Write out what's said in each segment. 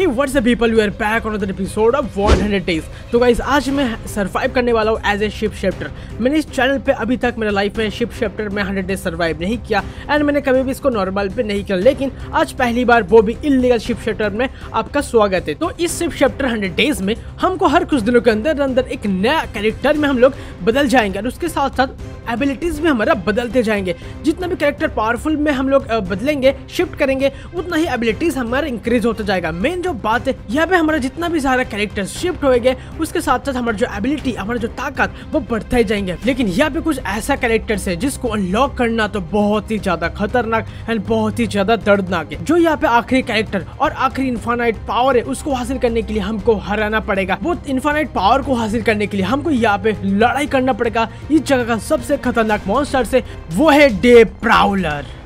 He what's the people you are back on other episode of world hundred days so guys, आज मैं survive करने वाला हूँ as a ship shifter. मैंने इस channel पे अभी तक मेरा life में ship shifter में हंड्रेड days survive नहीं किया and मैंने कभी भी इसको normal पे नहीं किया लेकिन आज पहली बार वो भी illegal ship shifter में आपका स्वागत है तो इस ship shifter हंड्रेड days में हमको हर कुछ दिनों के अंदर अंदर एक नया character में हम लोग बदल जाएंगे और उसके साथ साथ एबिलिटीज में हमारा बदलते जाएंगे जितना भी कैरेक्टर पावरफुल में हम लोग बदलेंगे शिफ्ट करेंगे उतना ही एबिलिटीज हमारा इंक्रीज होता जाएगा मेन जो जो बात है यहाँ पे हमारा जितना भी सारा कैरेक्टर शिफ्ट गए उसके साथ साथ हमारा जो एबिलिटी हमारा जो ताकत वो बढ़ता ही जाएंगे लेकिन यहाँ पे कुछ ऐसा कैरेक्टर है जिसको अनलॉक करना तो बहुत ही ज्यादा खतरनाक एंड बहुत ही ज्यादा दर्दनाक है जो यहाँ पे आखिरी कैरेक्टर और आखिरी इन्फानाइट पावर है उसको हासिल करने के लिए हमको हराना पड़ेगा वो इन्फानाइट पावर को हासिल करने के लिए हमको यहाँ पे लड़ाई करना पड़ेगा इस जगह का सबसे खतरनाक मॉन्स्टर से वो है डे प्राउलर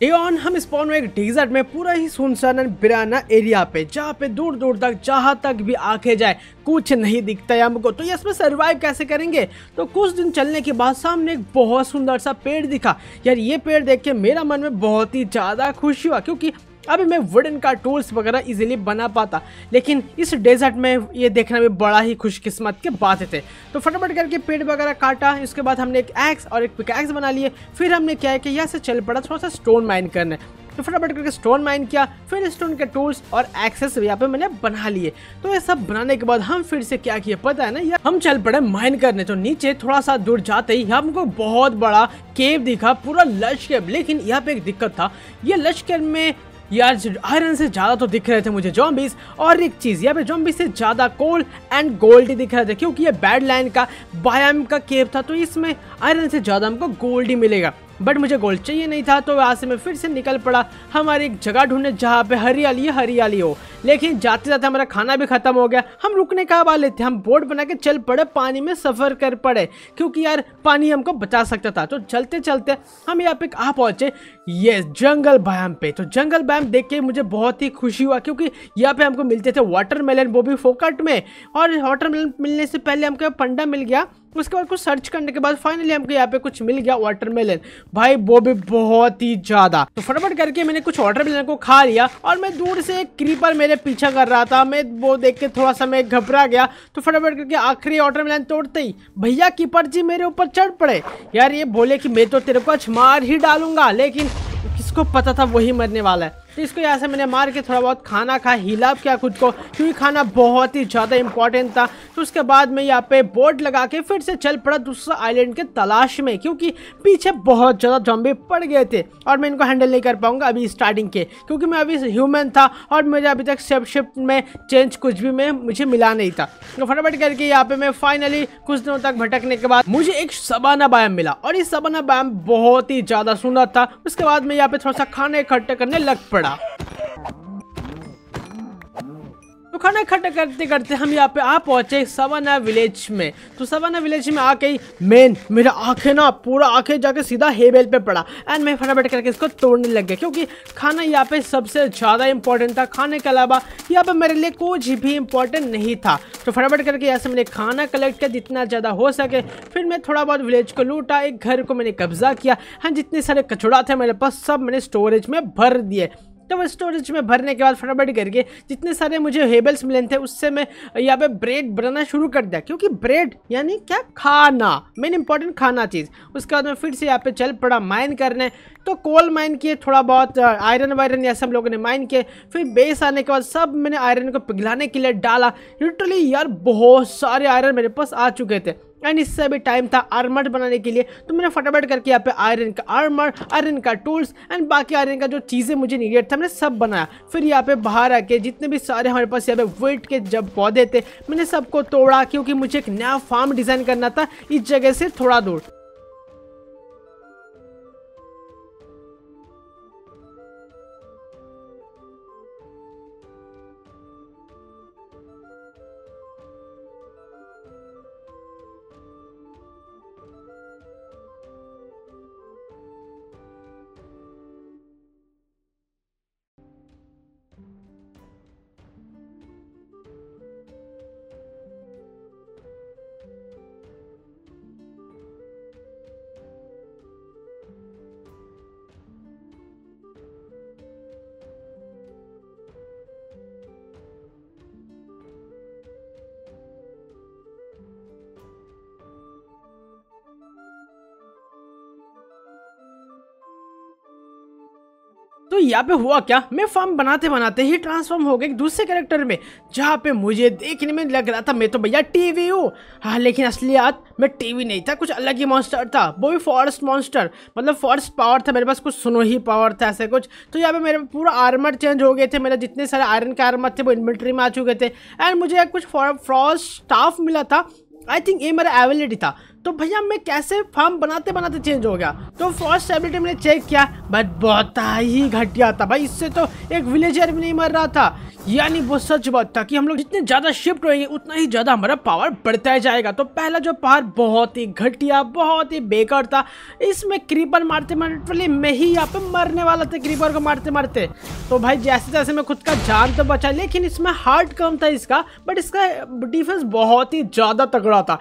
डे ऑन हम स्पॉन में एक डेजर्ट में पूरा ही सुनसान बिराना एरिया पे जहाँ पे दूर दूर तक जहाँ तक भी आंखें जाए कुछ नहीं दिखता है हमको तो ये इसमें सरवाइव कैसे करेंगे तो कुछ दिन चलने के बाद सामने एक बहुत सुंदर सा पेड़ दिखा यार ये पेड़ देख के मेरा मन में बहुत ही ज़्यादा खुशी हुआ क्योंकि अब मैं वुडन का टूल्स वगैरह इजीली बना पाता लेकिन इस डेजर्ट में ये देखना भी बड़ा ही खुशकिस्मत के बात थे तो फटाफट करके पेड़ वगैरह काटा इसके बाद हमने एक एक्स और एक पिकैक्स बना लिए फिर हमने क्या है कि यहाँ से चल पड़ा थोड़ा सा स्टोन माइन करने तो फटाफट करके स्टोन माइन किया फिर स्टोन के टूल्स और एक्सेस यहाँ पे मैंने बना लिए तो ये सब बनाने के बाद हम फिर से क्या किए पता है ना यार हम चल पड़े माइन करने तो नीचे थोड़ा सा दूर जाते ही हमको बहुत बड़ा केव दिखा पूरा लश केव लेकिन यहाँ पे एक दिक्कत था ये लश केव में यार आयरन से ज़्यादा तो दिख रहे थे मुझे जॉम्बीज और एक चीज़ यहाँ पे जॉम्बीज से ज़्यादा कोल एंड गोल्ड ही दिख रहे थे क्योंकि ये बैड लाइन का बायम का केव था तो इसमें आयरन से ज़्यादा हमको गोल्ड ही मिलेगा बट मुझे गोल्ड चाहिए नहीं था तो वहाँ से मैं फिर से निकल पड़ा हमारी एक जगह ढूंढने जहाँ पे हरियाली हरियाली हो लेकिन जाते जाते हमारा खाना भी खत्म हो गया हम रुकने का हवा लेते हम बोर्ड बना के चल पड़े पानी में सफ़र कर पड़े क्योंकि यार पानी हमको बचा सकता था तो चलते चलते हम यहाँ पे कहाँ पहुंचे यस जंगल बैम पे तो जंगल बैम देख के मुझे बहुत ही खुशी हुआ क्योंकि यहाँ पे हमको मिलते थे वाटरमेलन वो भी फोकट में और वाटरमेलन मिलने से पहले हमको पंडा मिल गया उसके बाद कुछ सर्च करने के बाद फाइनली हमको यहाँ पे कुछ मिल गया वाटरमेलन भाई वो भी बहुत ही ज्यादा तो फटाफट करके मैंने कुछ वाटरमेलन को खा लिया और मैं दूर से एक क्रीपर मेरे पीछा कर रहा था मैं वो देख के थोड़ा सा मैं घबरा गया तो फटाफट करके आखिरी वाटरमेलन तोड़ते ही भैया कीपर जी मेरे ऊपर चढ़ पड़े यार ये बोले कि मैं तो तेरे को मार ही डालूंगा लेकिन किसको पता था वही मरने वाला है तो इसको यहाँ से मैंने मार के थोड़ा बहुत खाना खा हिला किया खुद को क्योंकि खाना बहुत ही ज़्यादा इंपॉर्टेंट था तो उसके बाद मैं यहाँ पे बोट लगा के फिर से चल पड़ा दूसरा आइलैंड के तलाश में क्योंकि पीछे बहुत ज़्यादा जम्बे पड़ गए थे और मैं इनको हैंडल नहीं कर पाऊँगा अभी स्टार्टिंग के क्योंकि मैं अभी ह्यूमन था और मुझे अभी तक शेप शिफ्ट में चेंज कुछ भी मैं मुझे मिला नहीं था तो फटाफट करके यहाँ पे मैं फाइनली कुछ दिनों तक भटकने के बाद मुझे एक सबाना बयाम मिला और ये सबाना बयाम बहुत ही ज़्यादा सुंदर था उसके बाद मैं यहाँ पे थोड़ा सा खाना इकट्ठा करने लग पड़ा पड़ा तो खाना इकट्ठा करते करते हम यहाँ पे आ पहुंचे सवाना विलेज में तो सवाना विलेज में आके ही मेन मेरा आंखें ना पूरा आंखें जाके सीधा हेबेल पे पड़ा एंड मैं फटाफट करके इसको तोड़ने लग गया क्योंकि खाना यहाँ पे सबसे ज़्यादा इंपॉर्टेंट था खाने के अलावा यहाँ पे मेरे लिए कुछ भी इंपॉर्टेंट नहीं था तो फटाफट करके यहाँ से मैंने खाना कलेक्ट किया जितना ज़्यादा हो सके फिर मैं थोड़ा बहुत विलेज को लूटा एक घर को मैंने कब्जा किया एंड हाँ, जितने सारे कचड़ा थे मेरे पास सब मैंने स्टोरेज में भर दिए तो वो स्टोरेज में भरने के बाद फटाफट करके जितने सारे मुझे हेबल्स मिले थे उससे मैं यहाँ पे ब्रेड बनाना शुरू कर दिया क्योंकि ब्रेड यानी क्या खाना मेन इंपॉर्टेंट खाना चीज़ उसके बाद मैं फिर से यहाँ पे चल पड़ा माइन करने तो कोल माइन किए थोड़ा बहुत आयरन वायरन ये सब लोगों ने माइन किए फिर बेस आने के बाद सब मैंने आयरन को पिघलाने के लिए डाला लिटरली यार बहुत सारे आयरन मेरे पास आ चुके थे एंड इससे अभी टाइम था आर्मर बनाने के लिए तो मैंने फटाफट करके यहाँ पे आयरन का आर्मर आयरन का टूल्स एंड बाकी आयरन का जो चीज़ें मुझे नीडियड था मैंने सब बनाया फिर यहाँ पे बाहर आके जितने भी सारे हमारे पास यहाँ पे वेट के जब पौधे थे मैंने सबको तोड़ा क्योंकि मुझे एक नया फार्म डिज़ाइन करना था इस जगह से थोड़ा दूर तो यहाँ पे हुआ क्या मैं फॉर्म बनाते बनाते ही ट्रांसफॉर्म हो गए एक दूसरे कैरेक्टर में जहाँ पे मुझे देखने में लग रहा था मैं तो भैया टीवी हूँ हाँ लेकिन असलियात मैं टीवी नहीं था कुछ अलग ही मॉन्स्टर था वो भी फॉरेस्ट मॉन्स्टर मतलब फॉरेस्ट पावर था मेरे पास कुछ सुनो ही पावर था ऐसे कुछ तो यहाँ पे मेरे पूरा आर्मर चेंज हो गए थे मेरे जितने सारे आयरन के आर्मर थे वो इन्वेंट्री में आ चुके थे एंड मुझे कुछ फ्रॉस्ट स्टाफ मिला था आई थिंक ये मेरा एवेलिटी था तो भैया मैं कैसे फार्म बनाते बनाते चेंज हो गया तो फर्स्ट स्टेबिलिटी मैंने चेक किया बट बहुत ही घटिया था भाई इससे तो एक विलेजर भी नहीं मर रहा था यानी वो सच बात था कि हम लोग जितने ज़्यादा शिफ्ट होएंगे उतना ही ज़्यादा हमारा पावर बढ़ता ही जाएगा तो पहला जो पावर बहुत ही घटिया बहुत ही बेकार था इसमें क्रीपर मारते मारते मैं ही यहाँ पे मरने वाला था क्रीपर को मारते मारते तो भाई जैसे जैसे मैं खुद का जान तो बचा लेकिन इसमें हार्ट कम था इसका बट इसका डिफेंस बहुत ही ज़्यादा तगड़ा था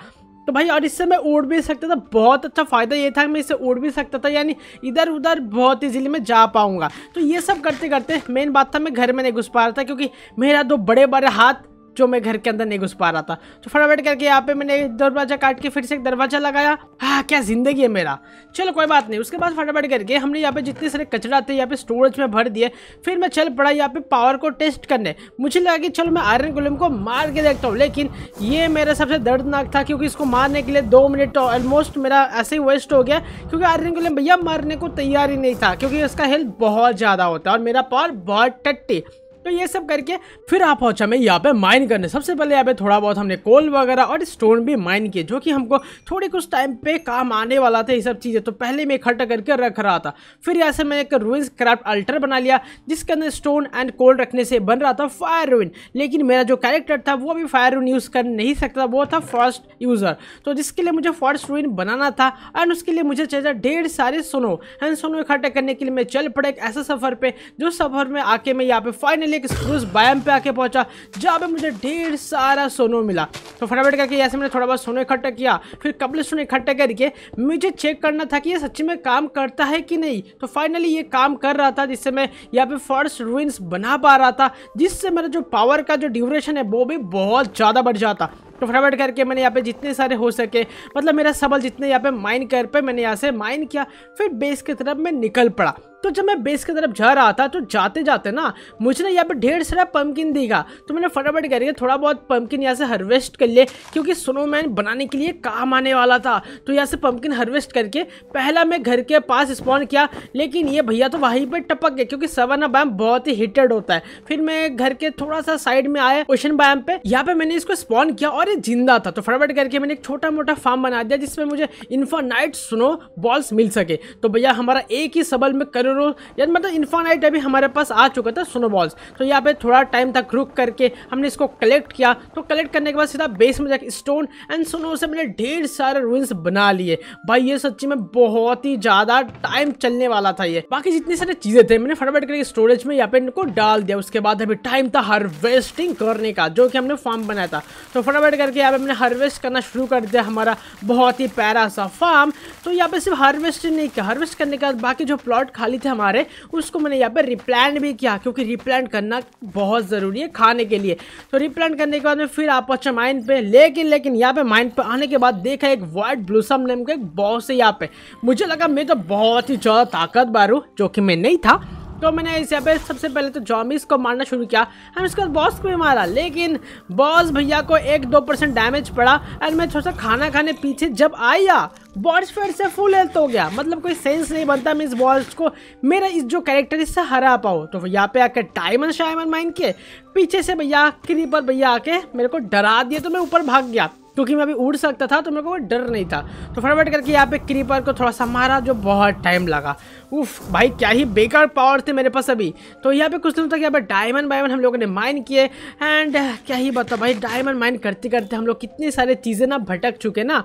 तो भाई और इससे मैं उड़ भी सकता था बहुत अच्छा फ़ायदा ये था मैं इससे उड़ भी सकता था यानी इधर उधर बहुत इजीली मैं जा पाऊँगा तो ये सब करते करते मेन बात था मैं घर में नहीं घुस पा रहा था क्योंकि मेरा दो बड़े बड़े हाथ जो मैं घर के अंदर नहीं घुस पा रहा था तो फटाफट करके यहाँ पे मैंने दरवाजा काट के फिर से एक दरवाजा लगाया हाँ क्या जिंदगी है मेरा चलो कोई बात नहीं उसके बाद फटाफट करके हमने यहाँ पे जितने सारे कचरा थे यहाँ पे स्टोरेज में भर दिए फिर मैं चल पड़ा यहाँ पे पावर को टेस्ट करने मुझे लगा कि चलो मैं आयरन गुलम को मार के देखता हूँ लेकिन ये मेरा सबसे दर्दनाक था क्योंकि इसको मारने के लिए दो मिनट ऑलमोस्ट तो मेरा ऐसे ही वेस्ट हो गया क्योंकि आयरन गुलम भैया मारने को तैयार ही नहीं था क्योंकि इसका हेल्थ बहुत ज़्यादा होता है और मेरा पावर बहुत टट्टी तो ये सब करके फिर आप पहुंचा मैं यहाँ पे माइन करने सबसे पहले यहाँ पे थोड़ा बहुत हमने कोल वगैरह और स्टोन भी माइन किए जो कि हमको थोड़े कुछ टाइम पे काम आने वाला था ये सब चीज़ें तो पहले मैं इकट्ठा करके रख रहा था फिर यहाँ से मैंने एक रूइंस क्राफ्ट अल्टर बना लिया जिसके अंदर स्टोन एंड कोल रखने से बन रहा था फायर रुइन लेकिन मेरा जो कैरेक्टर था वो अभी फायर रुइन यूज़ कर नहीं सकता वो था फर्स्ट यूज़र तो जिसके लिए मुझे फर्स्ट रुइन बनाना था एंड उसके लिए मुझे चाहिए ढेर सारे सोनो एंड सोनो इकट्ठा करने के लिए मैं चल पड़ा एक ऐसा सफ़र पर जो सफ़र में आके मैं यहाँ पे फाइनल फाइनली एक स्क्रूज बायम पे आके पहुंचा जहाँ पे मुझे ढेर सारा सोनो मिला तो फटाफट करके ऐसे मैंने थोड़ा बहुत सोनो इकट्ठा किया फिर कपड़े सोने इकट्ठा करके मुझे चेक करना था कि ये सच्ची में काम करता है कि नहीं तो फाइनली ये काम कर रहा था जिससे मैं यहाँ पे फर्स्ट रूइंस बना पा रहा था जिससे मेरा जो पावर का जो ड्यूरेशन है वो भी बहुत ज़्यादा बढ़ जाता तो फटाफट करके मैंने यहाँ पे जितने सारे हो सके मतलब मेरा सबल जितने यहाँ पे माइन कर पे मैंने यहाँ से माइन किया फिर बेस की तरफ मैं निकल पड़ा तो जब मैं बेस की तरफ जा रहा था तो जाते जाते ना मुझे ना यहाँ पे ढेर सारा पम्पकिन दिखा तो मैंने फटाफट करके थोड़ा बहुत पम्पकिन यहाँ से हार्वेस्ट कर लिए क्योंकि स्नोमैन बनाने के लिए काम आने वाला था तो यहाँ से पम्पकिन हार्वेस्ट करके पहला मैं घर के पास स्पॉन किया लेकिन ये भैया तो वहीं पर टपक गए क्योंकि सवाना बैम बहुत ही हीटेड होता है फिर मैं घर के थोड़ा सा साइड में आया ओशन बैम पे यहाँ पे मैंने इसको स्पॉन किया और सारे जिंदा था तो फटाफट करके मैंने एक छोटा मोटा फार्म बना दिया जिसमें मुझे इन्फानाइट स्नो बॉल्स मिल सके तो भैया हमारा एक ही सबल में करोड़ों यानी मतलब इन्फानाइट अभी हमारे पास आ चुका था स्नो बॉल्स तो यहाँ पे थोड़ा टाइम तक रुक करके हमने इसको कलेक्ट किया तो कलेक्ट करने के बाद सीधा बेस में जाकर स्टोन एंड स्नो से मैंने ढेर सारे रूल्स बना लिए भाई ये सच्ची में बहुत ही ज़्यादा टाइम चलने वाला था ये बाकी जितने सारे चीज़ें थे मैंने फटाफट करके स्टोरेज में यहाँ पे इनको डाल दिया उसके बाद अभी टाइम था हार्वेस्टिंग करने का जो कि हमने फार्म बनाया था तो फटाफट करके यहाँ पे हमने हार्वेस्ट करना शुरू कर दिया हमारा बहुत ही प्यारा सा फार्म तो यहाँ पे सिर्फ हार्वेस्ट नहीं किया हार्वेस्ट करने के बाद बाकी जो प्लॉट खाली थे हमारे उसको मैंने यहाँ पे रिप्लान भी किया क्योंकि रिप्लान करना बहुत ज़रूरी है खाने के लिए तो रिप्लान करने के बाद में फिर आप अच्छा माइंड पर लेकिन लेकिन यहाँ पे माइंड पर आने के बाद देखा एक वाइट ब्लूसम नेम का एक बॉस है यहाँ पे मुझे लगा मैं तो बहुत ही ज़्यादा ताकतवर हूँ जो कि मैं नहीं था तो मैंने यहाँ पे सबसे पहले तो जॉमिस को मारना शुरू किया हम इसके बाद बॉस को भी मारा लेकिन बॉस भैया को एक दो परसेंट डैमेज पड़ा एंड मैं थोड़ा सा खाना खाने पीछे जब आया बॉस फिर से फुल हेल्थ हो गया मतलब कोई सेंस नहीं बनता मैं इस बॉस को मेरा इस जो कैरेक्टर इससे हरा पाओ तो यहाँ पे आकर टाइमन शायमंड माइंड के पीछे से भैया क्रीपर भैया आके मेरे को डरा दिया तो मैं ऊपर भाग गया क्योंकि मैं अभी उड़ सकता था तो मेरे को डर नहीं था तो फटाफट करके यहाँ पे क्रीपर को थोड़ा सा मारा जो बहुत टाइम लगा उफ भाई क्या ही बेकार पावर थे मेरे पास अभी तो यहाँ पे कुछ दिनों तक यहाँ पे डायमंड वायमंड हम लोगों ने माइन किए एंड uh, क्या ही बताओ भाई डायमंड माइन करते करते हम लोग कितनी सारी चीज़ें ना भटक चुके ना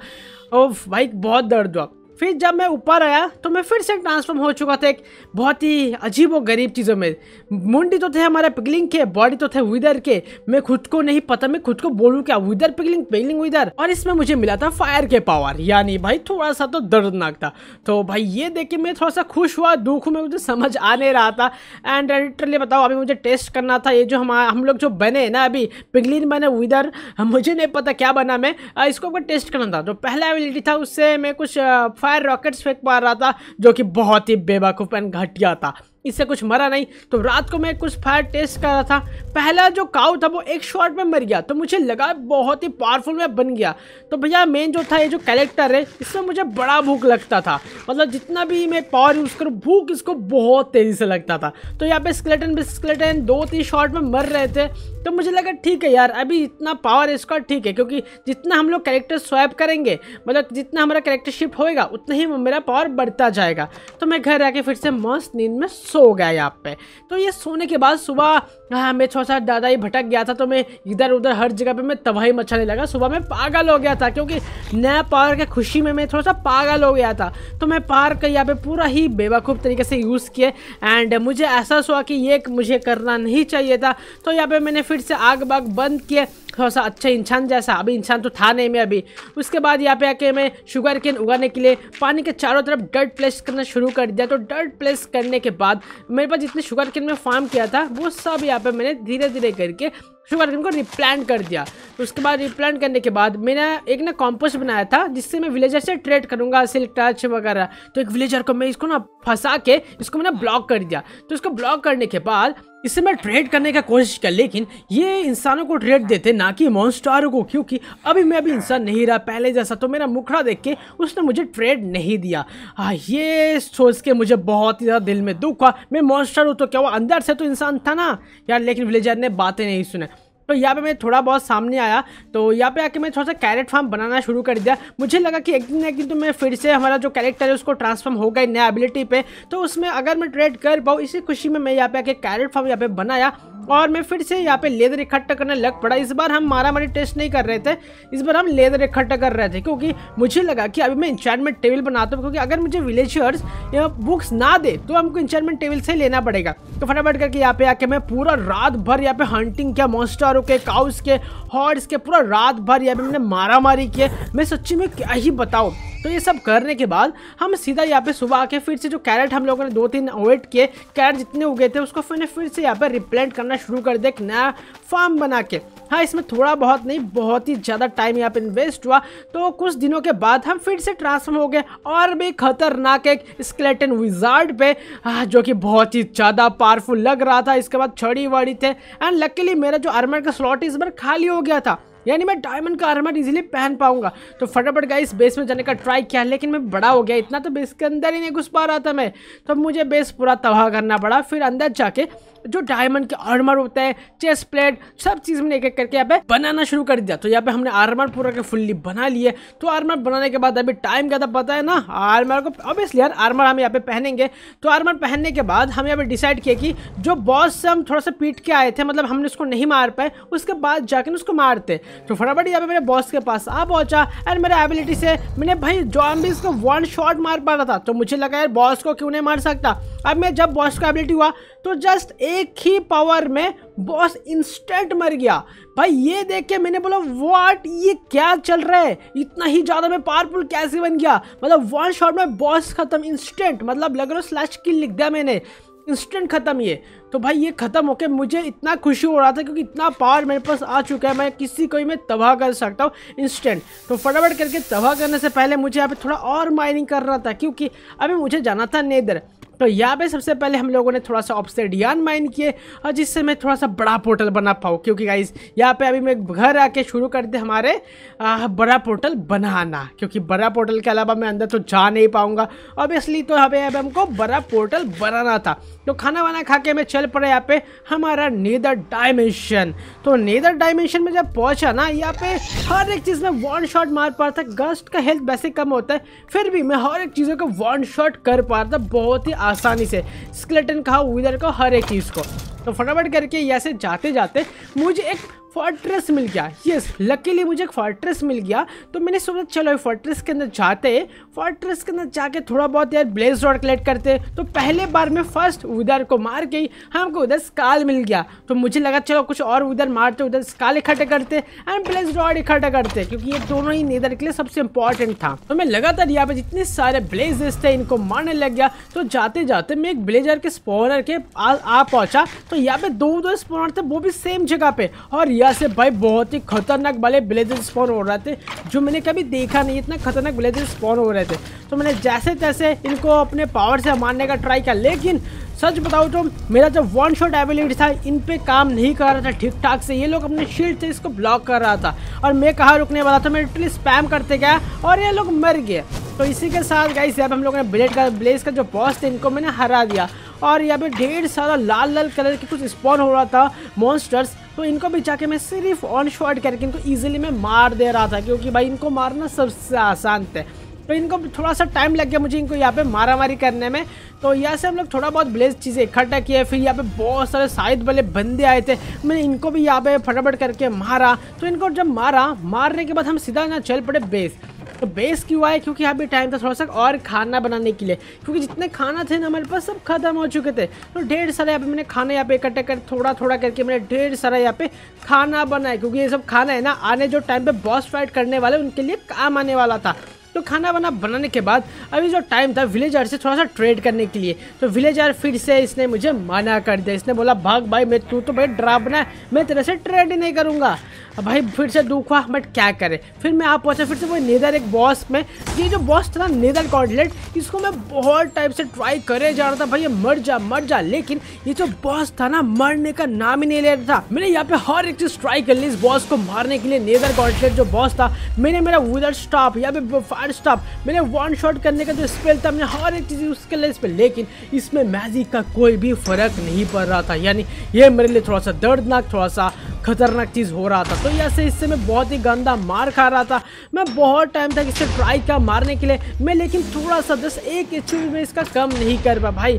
ओफ भाई बहुत दर्द हुआ फिर जब मैं ऊपर आया तो मैं फिर से ट्रांसफॉर्म हो चुका था एक बहुत ही अजीब और गरीब चीज़ों में मुंडी तो थे हमारे पिगलिंग के बॉडी तो थे विदर के मैं खुद को नहीं पता मैं खुद को बोलूँ क्या विदर पिगलिंग पिगलिंग विदर और इसमें मुझे मिला था फायर के पावर यानी भाई थोड़ा सा तो दर्दनाक था तो भाई ये देख के मैं थोड़ा सा खुश हुआ दुख में मुझे समझ आ नहीं रहा था एंड लिटरली बताओ अभी मुझे टेस्ट करना था ये जो हम हम लोग जो बने ना अभी पिगलिन बने विदर मुझे नहीं पता क्या बना मैं इसको टेस्ट करना था जो तो पहला एबिलिटी था उससे मैं कुछ फायर फायर रॉकेट्स फेंक पा रहा था जो कि बहुत ही बेवकूफ़ एंड घटिया था इससे कुछ मरा नहीं तो रात को मैं कुछ फायर टेस्ट कर रहा था पहला जो काउ था वो एक शॉट में मर गया तो मुझे लगा बहुत ही पावरफुल में बन गया तो भैया मेन जो था ये जो कैरेक्टर है इसमें मुझे बड़ा भूख लगता था मतलब जितना भी मैं पावर यूज़ करूँ भूख इसको बहुत तेज़ी से लगता था तो यहाँ पे स्केलेटन भी स्केलेटन दो तीन शॉट में मर रहे थे तो मुझे लगा ठीक है यार अभी इतना पावर है इसका ठीक है क्योंकि जितना हम लोग कैरेक्टर स्वैप करेंगे मतलब जितना हमारा कैरेक्टर शिफ्ट होएगा उतना ही मेरा पावर बढ़ता जाएगा तो मैं घर आके फिर से मस्त नींद में सो गया यहाँ पे तो ये सोने के बाद सुबह हाँ मैं थोड़ा सा दादा ही भटक गया था तो मैं इधर उधर हर जगह पे मैं तबाही मचाने लगा सुबह मैं पागल हो गया था क्योंकि नया पार्क की खुशी में मैं थोड़ा सा पागल हो गया था तो मैं पार्क यहाँ पे पूरा ही बेवकूफ़ तरीके से यूज़ किए एंड मुझे एहसास हुआ कि ये मुझे करना नहीं चाहिए था तो यहाँ पर मैंने फिर से आग बाग बंद किए थोड़ा सा अच्छा इंसान जैसा अभी इंसान तो था नहीं मैं अभी उसके बाद यहाँ पे आके मैं शुगर केन उगाने के लिए पानी के चारों तरफ डर्ट प्लेस करना शुरू कर दिया तो डर्ट प्लेस करने के बाद मेरे पास जितने शुगर केन में फार्म किया था वो सब यहाँ पर मैंने धीरे धीरे करके उसके बाद इनको रिप्लान कर दिया तो उसके बाद रिप्लान करने के बाद मैंने एक ना कॉम्पोस्ट बनाया था जिससे मैं विलेजर से ट्रेड करूंगा सिल्क टच वगैरह तो एक विलेजर को मैं इसको ना फंसा के इसको मैंने ब्लॉक कर दिया तो इसको ब्लॉक करने के बाद इससे मैं ट्रेड करने का कोशिश किया लेकिन ये इंसानों को ट्रेड देते ना कि मॉन्स्टारों को क्योंकि अभी मैं अभी इंसान नहीं रहा पहले जैसा तो मेरा मुखड़ा देख के उसने मुझे ट्रेड नहीं दिया आ, हाँ, ये सोच के मुझे बहुत ही ज़्यादा दिल में दुख हुआ मैं मॉन्स्टर हूँ तो क्या वो अंदर से तो इंसान था ना यार लेकिन विलेजर ने बातें नहीं सुने तो यहाँ पे मैं थोड़ा बहुत सामने आया तो यहाँ पे आके मैं थोड़ा सा कैरेट फार्म बनाना शुरू कर दिया मुझे लगा कि एक दिन ना एक दिन तो मैं फिर से हमारा जो कैरेक्टर है उसको ट्रांसफॉर्म हो होगा नया एबिलिटी पे तो उसमें अगर मैं ट्रेड कर पाऊँ इसी खुशी में मैं यहाँ पे आके कैरेट फार्म यहाँ पे बनाया और मैं फिर से यहाँ पे लेदर इकट्ठा करने लग पड़ा इस बार हम मारा मारी टेस्ट नहीं कर रहे थे इस बार हम लेदर इकट्ठा कर रहे थे क्योंकि मुझे लगा कि अभी मैं इंचमेंट टेबल बनाता हूँ क्योंकि अगर मुझे विलेजर्स या बुक्स ना दे तो हमको इंचमेंट टेबल से लेना पड़ेगा तो फटाफट करके यहाँ पे आके मैं पूरा रात भर यहाँ पे हंटिंग किया मॉन्स्टरों के काउस के हॉर्स के पूरा रात भर यहाँ पे मैंने मारा मारी किए मैं सच्ची में क्या ही बताऊँ तो ये सब करने के बाद हम सीधा यहाँ पे सुबह आके फिर से जो कैरेट हम लोगों ने दो तीन वेट किए कैरेट जितने उगे थे उसको फिर फिर से यहाँ पर रिप्लेंट करना शुरू कर दिया एक नया फार्म बना के हाँ इसमें थोड़ा बहुत नहीं बहुत ही ज़्यादा टाइम यहाँ पे इन्वेस्ट हुआ तो कुछ दिनों के बाद हम फिर से ट्रांसफॉर्म हो गए और भी खतरनाक एक स्केलेटन विजार्ड पे हाँ, जो कि बहुत ही ज़्यादा पावरफुल लग रहा था इसके बाद छड़ी वड़ी थे एंड लकीली मेरा जो आर्मर का स्लॉट इस बार खाली हो गया था यानी मैं डायमंड का आर्मर इजीली पहन पाऊंगा तो फटाफट गाइस बेस में जाने का ट्राई किया लेकिन मैं बड़ा हो गया इतना तो बेस के अंदर ही नहीं घुस पा रहा था मैं तो मुझे बेस पूरा तबाह करना पड़ा फिर अंदर जाके जो डायमंड के आर्मर होता है चेस्ट प्लेट सब चीज हमने एक एक करके यहाँ पे बनाना शुरू कर दिया तो यहाँ पे हमने आर्मर पूरा के फुल्ली बना लिए तो आर्मर बनाने के बाद अभी टाइम क्या था पता है ना आर्मर को ऑब्वियसली यार आर्मर हम यहाँ पे पहनेंगे तो आर्मर पहनने के बाद हम यहाँ पे डिसाइड किया कि जो बॉस से हम थोड़ा सा पीट के आए थे मतलब हमने उसको नहीं मार पाए उसके बाद जाकर उसको मारते तो फटाफट यहाँ पे मेरे बॉस के पास आ पहुंचा एंड मेरे एबिलिटी से मैंने भाई भी इसको वन शॉट मार पा रहा था तो मुझे लगा यार बॉस को क्यों नहीं मार सकता अब मैं जब बॉस का एबिलिटी हुआ तो जस्ट एक ही पावर में बॉस इंस्टेंट मर गया भाई ये देख के मैंने बोला वाट ये क्या चल रहा है इतना ही ज़्यादा मैं पावरफुल कैसे बन गया मतलब वन शॉट में बॉस ख़त्म इंस्टेंट मतलब लग रहा स्लैश किल लिख दिया मैंने इंस्टेंट ख़त्म ये तो भाई ये ख़त्म होकर मुझे इतना खुशी हो रहा था क्योंकि इतना पावर मेरे पास आ चुका है मैं किसी को ही मैं तबाह कर सकता हूँ इंस्टेंट तो फटाफट करके तबाह करने से पहले मुझे यहाँ पे थोड़ा और माइनिंग कर रहा था क्योंकि अभी मुझे जाना था नेदर तो यहाँ पे सबसे पहले हम लोगों ने थोड़ा सा ऑब्सेडियान माइन किए और जिससे मैं थोड़ा सा बड़ा पोर्टल बना पाऊँ क्योंकि गाइज यहाँ पे अभी मैं घर आके शुरू कर दे हमारे आ, बड़ा पोर्टल बनाना क्योंकि बड़ा पोर्टल के अलावा मैं अंदर तो जा नहीं पाऊँगा ऑब्वियसली तो हमें अब हमको बड़ा पोर्टल बनाना था तो खाना वाना खा के हमें चल पड़ा यहाँ पे हमारा नेदर डायमेंशन तो नेदर डायमेंशन में जब पहुँचा ना यहाँ पे हर एक चीज़ में वन शॉट मार पा रहा था गस्ट का हेल्थ वैसे कम होता है फिर भी मैं हर एक चीज़ों को वन शॉट कर पा रहा था बहुत ही आसानी से स्केलेटन खाओ उधर का हर एक चीज़ को तो फटाफट करके यहाँ से जाते जाते मुझे एक फॉर्ट्रेस मिल गया यस लकीली मुझे एक फॉर्ट्रेस मिल गया तो मैंने सोचा चलो फॉर्ट्रेस के अंदर जाते हैं फॉर्ट्रेस के अंदर जाके थोड़ा बहुत यार ब्लेज रॉड कलेक्ट करते तो पहले बार में फर्स्ट उधर को मार गई हाँ, हमको उधर स्काल मिल गया तो मुझे लगा चलो कुछ और उधर मारते उधर स्काल इकट्ठे करते एंड ब्लेज रॉड इकट्ठा करते क्योंकि ये दोनों ही नीदर के लिए सबसे इंपॉर्टेंट था तो मैं लगातार यहाँ पे जितने सारे ब्लेजेस थे इनको मारने लग गया तो जाते जाते मैं एक ब्लेजर के स्पोनर के आ, पहुंचा तो यहाँ पे दो दो स्पोनर थे वो भी सेम जगह पे और यहाँ से भाई बहुत ही खतरनाक वाले ब्लेजर स्पॉन हो रहे थे जो मैंने कभी देखा नहीं इतना खतरनाक ब्लेजर स्पॉन हो रहे थे तो मैंने जैसे तैसे इनको अपने पावर से मारने का ट्राई किया लेकिन सच बताओ तो मेरा जो वन शॉट एबिलिटी था इन पर काम नहीं कर रहा था ठीक ठाक से ये लोग अपने शील्ड से इसको ब्लॉक कर रहा था और मैं कहाँ रुकने वाला था मैं इटली स्पैम करते गया और ये लोग मर गए तो इसी के साथ गाइस जब हम लोगों ने ब्लेड का ब्लेज का जो बॉस थे इनको मैंने हरा दिया और यहाँ पे ढेर सारा लाल लाल कलर के कुछ स्पॉन हो रहा था मॉन्स्टर्स तो इनको भी जाके मैं सिर्फ ऑन शॉर्ट करके इनको ईजिली मैं मार दे रहा था क्योंकि भाई इनको मारना सबसे आसान थे तो इनको थोड़ा सा टाइम लग गया मुझे इनको यहाँ पे मारा मारी करने में तो यहाँ से हम लोग थोड़ा बहुत ब्लेज चीज़ें इकट्ठा किए फिर यहाँ पे बहुत सारे शायद वाले बंदे आए थे मैंने इनको भी यहाँ पे फटाफट करके मारा तो इनको जब मारा मारने के बाद हम सीधा ना चल पड़े बेस तो बेस क्यों आए क्योंकि यहाँ पे टाइम था थोड़ा सा और खाना बनाने के लिए क्योंकि जितने खाना थे ना हमारे पास सब ख़त्म हो चुके थे तो ढेर सारा यहाँ पे मैंने खाना यहाँ पे इकट्ठा कर थोड़ा थोड़ा करके मैंने ढेर सारा यहाँ पे खाना बनाया क्योंकि ये सब खाना है ना आने जो टाइम पे बॉस फाइट करने वाले उनके लिए काम आने वाला था तो खाना वाना बनाने के बाद अभी जो टाइम था विलेजर से थोड़ा सा ट्रेड करने के लिए तो विलेजर फिर से इसने मुझे मना कर दिया इसने बोला भाग भाई मैं तू तो भाई ड्रापना है मैं तेरे से ट्रेड ही नहीं करूँगा भाई फिर से दुख हुआ बट क्या करे फिर मैं आप पहुँचा फिर से वो नीदर एक बॉस में ये जो बॉस था नीदर कॉन्टलेट इसको मैं बहुत टाइम से ट्राई करे जा रहा था भाई ये मर जा मर जा लेकिन ये जो बॉस था ना मरने का नाम ही नहीं ले रहा था मैंने यहाँ पे हर एक चीज़ ट्राई कर ली इस बॉस को मारने के लिए नीदर कॉन्टलेट जो बॉस था मैंने मेरा विदर स्टॉप यहाँ पे चार स्टॉप मैंने वन शॉट करने का जो स्पेल था मैंने हर एक चीज़ यूज़ कर लिया लेकिन इसमें मैजिक का कोई भी फर्क नहीं पड़ रहा था यानी ये मेरे लिए थोड़ा सा दर्दनाक थोड़ा सा खतरनाक चीज़ हो रहा था तो ऐसे इससे मैं बहुत ही गंदा मार खा रहा था मैं बहुत टाइम तक इसे ट्राई किया मारने के लिए मैं लेकिन थोड़ा सा दस एक एच में इसका कम नहीं कर पा भाई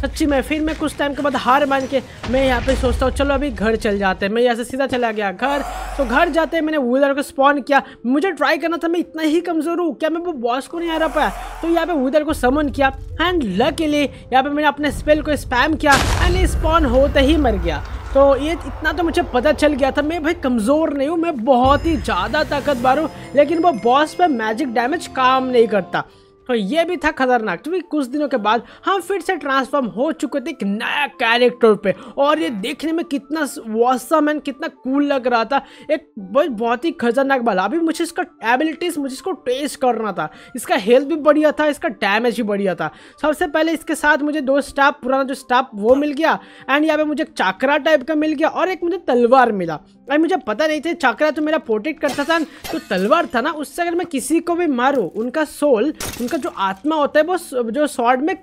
सच्ची में फिर मैं कुछ टाइम के बाद हार मान के मैं यहाँ पे सोचता हूँ चलो अभी घर चल जाते हैं मैं यहाँ से सीधा चला गया घर तो घर जाते मैंने वुदर को स्पॉन किया मुझे ट्राई करना था मैं इतना ही कमज़ोर हूँ क्या मैं वो बॉस को नहीं हरा पाया तो यहाँ पे वुदर को समन किया एंड लकीली यहाँ पे मैंने अपने स्पेल को स्पैम किया एंड स्पॉन होते ही मर गया तो ये इतना तो मुझे पता चल गया था मैं भाई कमज़ोर नहीं हूँ मैं बहुत ही ज़्यादा ताकतवर हूँ लेकिन वो बॉस पर मैजिक डैमेज काम नहीं करता तो ये भी था खतरनाक क्योंकि तो कुछ दिनों के बाद हम फिर से ट्रांसफॉर्म हो चुके थे एक नया कैरेक्टर पे और ये देखने में कितना वॉसम एंड कितना कूल लग रहा था एक बहुत ही खतरनाक बल अभी मुझे इसका एबिलिटीज मुझे इसको टेस्ट करना था इसका हेल्थ भी बढ़िया था इसका डैमेज भी बढ़िया था सबसे पहले इसके साथ मुझे दो स्टाफ पुराना जो स्टाफ वो मिल गया एंड यहाँ पे मुझे चाकरा टाइप का मिल गया और एक मुझे तलवार मिला अरे मुझे पता नहीं था चाकरा तो मेरा प्रोटेक्ट करता था जो तो तलवार था ना उससे अगर मैं किसी को भी मारूँ उनका सोल उनका उसका जो आत्मा होता है वो जो शॉर्ट में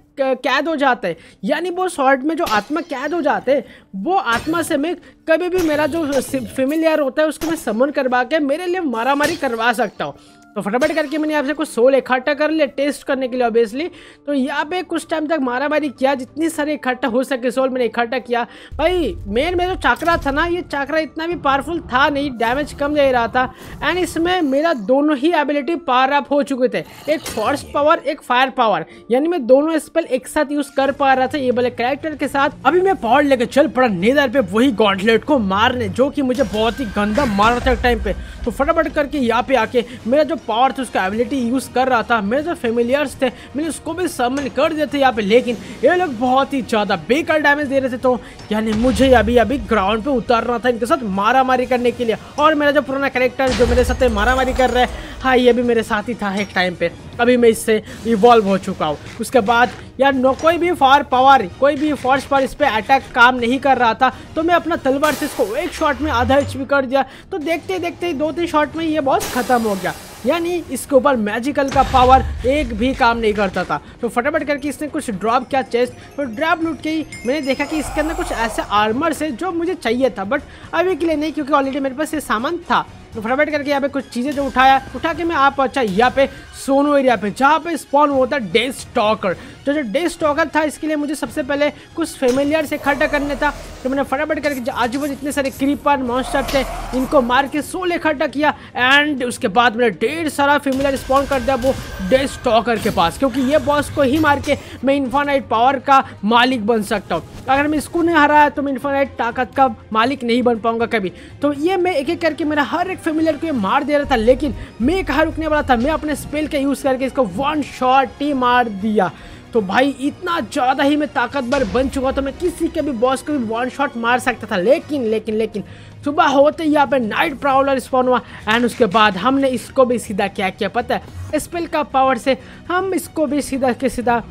कैद हो जाता है यानी वो शॉर्ट में जो आत्मा कैद हो जाते हैं वो आत्मा से मैं कभी भी मेरा जो फेमिलियर होता है उसको मैं समन करवा के मेरे लिए मारा मारी करवा सकता हूँ तो फटाफट करके मैंने यहाँ से कुछ सोल इकट्ठा कर लिया टेस्ट करने के लिए ऑब्वियसली तो यहाँ पे कुछ टाइम तक मारामारी किया जितनी सारे इकट्ठा हो सके सोल मैंने इकट्ठा किया भाई मेन मेरा जो चाकरा था ना ये चाकरा इतना भी पावरफुल था नहीं डैमेज कम दे रहा था एंड इसमें मेरा दोनों ही एबिलिटी पावर अप हो चुके थे एक फोर्स पावर एक फायर पावर यानी मैं दोनों स्पेल एक साथ यूज कर पा रहा था ये बोले कैरेक्टर के साथ अभी मैं पावर लेकर चल पड़ा नीदर पे वही गॉन्टलेट को मारने जो कि मुझे बहुत ही गंदा मार रहा था टाइम पे तो फटाफट करके यहाँ पे आके मेरा जो पावर थी उसका एबिलिटी यूज़ कर रहा था मेरे जो फेमिलियर्स थे मैंने उसको भी समन कर दिया थे यहाँ पे लेकिन ये लोग बहुत ही ज़्यादा बेकार डैमेज दे रहे थे तो यानी मुझे अभी अभी ग्राउंड पे उतारना था इनके साथ मारा मारी करने के लिए और मेरा जो पुराना करेक्टर जो मेरे साथ मारा मारी कर रहे हाँ ये भी मेरे साथ ही था एक टाइम पे अभी मैं इससे इवॉल्व हो चुका हूँ उसके बाद यार नो कोई भी फायर पावर कोई भी फोर्स पावर इस पर अटैक काम नहीं कर रहा था तो मैं अपना तलवार से इसको एक शॉट में आधा एच कर दिया तो देखते देखते दो तीन शॉट में ये बहुत ख़त्म हो गया यानी इसके ऊपर मैजिकल का पावर एक भी काम नहीं करता था तो फटाफट करके इसने कुछ ड्रॉप किया चेस्ट और ड्रॉप लूट के ही मैंने देखा कि इसके अंदर कुछ ऐसे आर्मर्स है जो मुझे चाहिए था बट अभी के लिए नहीं क्योंकि ऑलरेडी मेरे पास ये सामान था तो फटाफट करके यहाँ पे कुछ चीज़ें जो उठाया उठा के मैं आप अच्छा यहाँ पे सोनो एरिया पे जहाँ पे स्पॉन होता है डे स्टॉकर तो जो डे स्टॉकर था इसके लिए मुझे सबसे पहले कुछ फेमिलियर से इकट्ठा करने था तो मैंने फटाफट करके आजू बाजू इतने सारे क्रीपर मॉन्स्टर थे इनको मार के सोल इकट्ठा किया एंड उसके बाद मैंने ढेर सारा फेमिलियर स्पॉन कर दिया वो डे स्टॉकर के पास क्योंकि ये बॉस को ही मार के मैं इन्फानाइट पावर का मालिक बन सकता हूँ अगर मैं इसको नहीं हराया तो मैं इन्फानाइट ताकत का मालिक नहीं बन पाऊंगा कभी तो ये मैं एक एक करके मेरा हर एक फेमिलियर को ये मार दे रहा था लेकिन मैं कहाँ रुकने वाला था मैं अपने स्पेल का यूज़ करके इसको वन शॉट ही मार दिया तो भाई इतना ज़्यादा ही मैं ताकतवर बन चुका तो मैं किसी के भी बॉस को भी वन शॉट मार सकता था लेकिन लेकिन लेकिन सुबह होते ही यहाँ पे नाइट प्राउलर स्पॉन हुआ एंड उसके बाद हमने इसको भी सीधा क्या किया पता है स्पेल का पावर से हम इसको भी सीधा के सीधा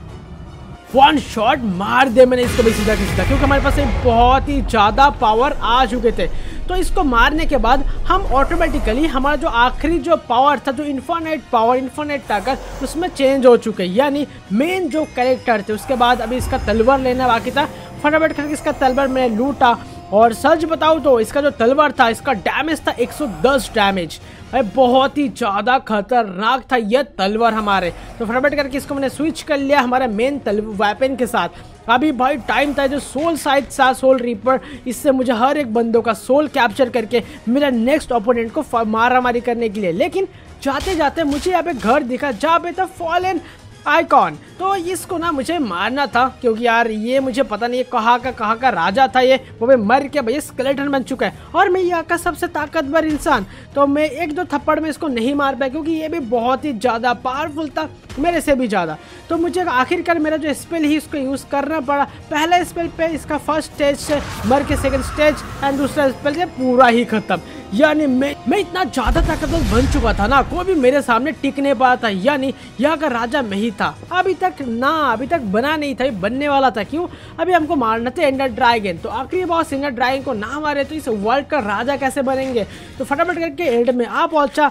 वन शॉट मार दे मैंने इसको भी सीधा खींचा क्योंकि हमारे पास बहुत ही ज़्यादा पावर आ चुके थे तो इसको मारने के बाद हम ऑटोमेटिकली हमारा जो आखिरी जो पावर था जो इन्फानेट पावर इन्फानेट ताकत उसमें चेंज हो चुके यानी मेन जो कैरेक्टर थे उसके बाद अभी इसका तलवार लेना बाकी था फटाफट करके इसका तलवार मैंने लूटा और सच बताओ तो इसका जो तलवार था इसका डैमेज था 110 डैमेज भाई बहुत ही ज़्यादा खतरनाक था यह तलवार हमारे तो फटाफट करके इसको मैंने स्विच कर लिया हमारे मेन वेपन के साथ अभी भाई टाइम था जो सोल साइड था सोल रीपर इससे मुझे हर एक बंदों का सोल कैप्चर करके मेरा नेक्स्ट ओपोनेंट को मारामारी करने के लिए लेकिन जाते जाते मुझे यहाँ पे घर दिखा जहाँ पे था फॉलन आइकॉन तो इसको ना मुझे मारना था क्योंकि यार ये मुझे पता नहीं है कहाँ का कहाँ का राजा था ये वो भी मर के भैया स्केलेटन बन चुका है और मैं यहाँ का सबसे ताकतवर इंसान तो मैं एक दो थप्पड़ में इसको नहीं मार पाया क्योंकि ये भी बहुत ही ज़्यादा पावरफुल था मेरे से भी ज़्यादा तो मुझे आखिरकार मेरा जो स्पेल ही इसको यूज़ करना पड़ा पहला स्पेल पर इसका फर्स्ट स्टेज से मर के सेकेंड स्टेज एंड दूसरा स्पेल से पूरा ही खत्म यानी मैं मैं इतना ज्यादा ताकतवर बन चुका था ना कोई भी मेरे सामने टिक नहीं पा था यानी यहाँ का राजा मैं ही था अभी तक ना अभी तक बना नहीं था बनने वाला था क्यों अभी हमको मारना था एंडर ड्रैगन तो आखिरी बॉस एंडर ड्रैगन को ना मारे तो इस वर्ल्ड का राजा कैसे बनेंगे तो फटाफट करके एंड में आप पहुंचा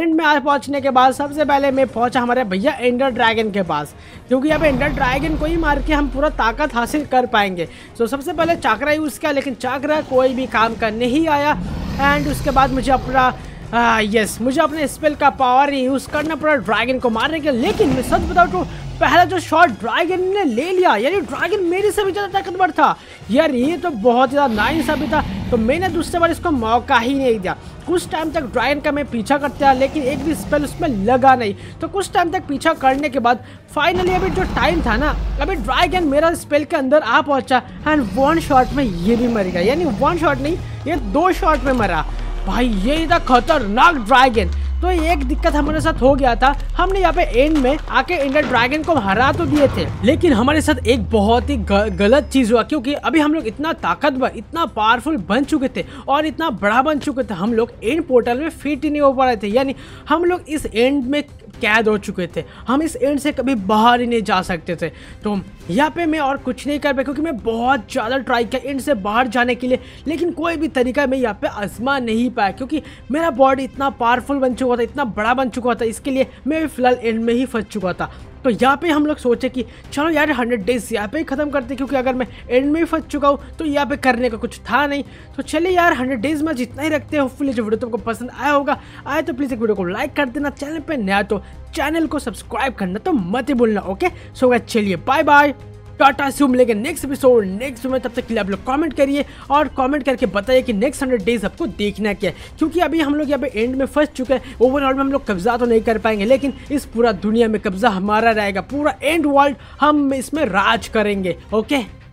एंड में आज पहुंचने के बाद सबसे पहले मैं पहुंचा हमारे भैया एंडर ड्रैगन के पास क्योंकि अब एंडर ड्रैगन को ही मार के हम पूरा ताकत हासिल कर पाएंगे सो सबसे पहले चाकरा यूज़ किया लेकिन चाकरा कोई भी काम का नहीं आया एंड उसके बाद मुझे अपना यस मुझे अपने स्पेल का पावर यूज़ करना पड़ा ड्रैगन को मारने के लिए लेकिन मैं सच बताऊँ तो पहला जो शॉट ड्रैगन ने ले लिया यानी ड्रैगन मेरे से भी ज़्यादा ताकतवर था यार ये तो बहुत ज़्यादा नाइन सा भी था तो मैंने दूसरे बार इसको मौका ही नहीं दिया कुछ टाइम तक ड्रैगन का मैं पीछा करते रहा लेकिन एक भी स्पेल उसमें लगा नहीं तो कुछ टाइम तक पीछा करने के बाद फाइनली अभी जो टाइम था ना अभी ड्राइगन मेरा स्पेल के अंदर आ पहुंचा एंड वन शॉट में ये भी मर गया यानी वन शॉट नहीं ये दो शॉट में मरा भाई ये था खतरनाक ड्रैगन तो एक दिक्कत हमारे साथ हो गया था हमने यहाँ पे एंड में आके इंडर ड्रैगन को हरा तो दिए थे लेकिन हमारे साथ एक बहुत ही गलत चीज हुआ क्योंकि अभी हम लोग इतना ताकतवर इतना पावरफुल बन चुके थे और इतना बड़ा बन चुके थे हम लोग एंड पोर्टल में फिट ही नहीं हो पा रहे थे यानी हम लोग इस एंड में कैद हो चुके थे हम इस एंड से कभी बाहर ही नहीं जा सकते थे तो यहाँ पे मैं और कुछ नहीं कर पाया क्योंकि मैं बहुत ज़्यादा ट्राई किया एंड से बाहर जाने के लिए लेकिन कोई भी तरीका मैं यहाँ पे आजमा नहीं पाया क्योंकि मेरा बॉडी इतना पावरफुल बन चुका था इतना बड़ा बन चुका था इसके लिए मैं भी फिलहाल एंड में ही फंस चुका था तो यहाँ पे हम लोग सोचे कि चलो यार हंड्रेड डेज यहाँ पे ही ख़त्म करते क्योंकि अगर मैं एंड में ही फंस चुका हूँ तो यहाँ पे करने का कुछ था नहीं तो चलिए यार हंड्रेड डेज में जितना ही रखते हैं होपफुली जो वीडियो तुमको पसंद आया होगा आए तो प्लीज़ एक वीडियो को लाइक कर देना चैनल पर नया तो चैनल को सब्सक्राइब करना तो मत ही बोलना ओके सो गए चलिए बाय बाय टाटा सू लेंगे नेक्स्ट एपिसोड नेक्स्ट में तब तक के लिए आप लोग कॉमेंट करिए और कॉमेंट करके बताइए कि नेक्स्ट हंड्रेड डेज आपको देखना क्या है क्योंकि अभी हम लोग यहाँ पे एंड में फंस चुके हैं ओवरऑल में हम लोग कब्जा तो नहीं कर पाएंगे लेकिन इस पूरा दुनिया में कब्जा हमारा रहेगा पूरा एंड वर्ल्ड हम इसमें राज करेंगे ओके